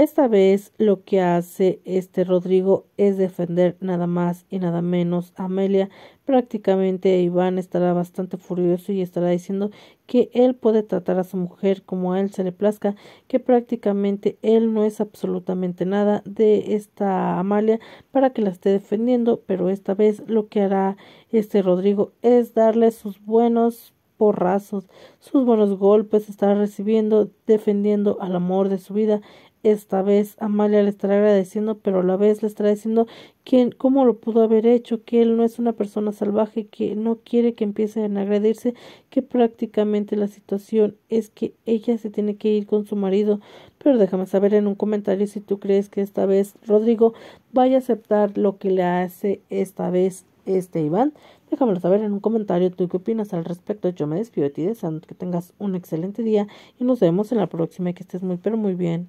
Esta vez lo que hace este Rodrigo es defender nada más y nada menos a Amelia. Prácticamente Iván estará bastante furioso y estará diciendo que él puede tratar a su mujer como a él se le plazca, que prácticamente él no es absolutamente nada de esta Amalia para que la esté defendiendo, pero esta vez lo que hará este Rodrigo es darle sus buenos porrazos, sus buenos golpes, estará recibiendo, defendiendo al amor de su vida. Esta vez Amalia le estará agradeciendo, pero a la vez le estará diciendo quién, cómo lo pudo haber hecho, que él no es una persona salvaje, que no quiere que empiecen a agredirse, que prácticamente la situación es que ella se tiene que ir con su marido. Pero déjame saber en un comentario si tú crees que esta vez Rodrigo vaya a aceptar lo que le hace esta vez este Iván. Déjamelo saber en un comentario tú qué opinas al respecto. Yo me despido de ti deseando que tengas un excelente día y nos vemos en la próxima y que estés muy pero muy bien.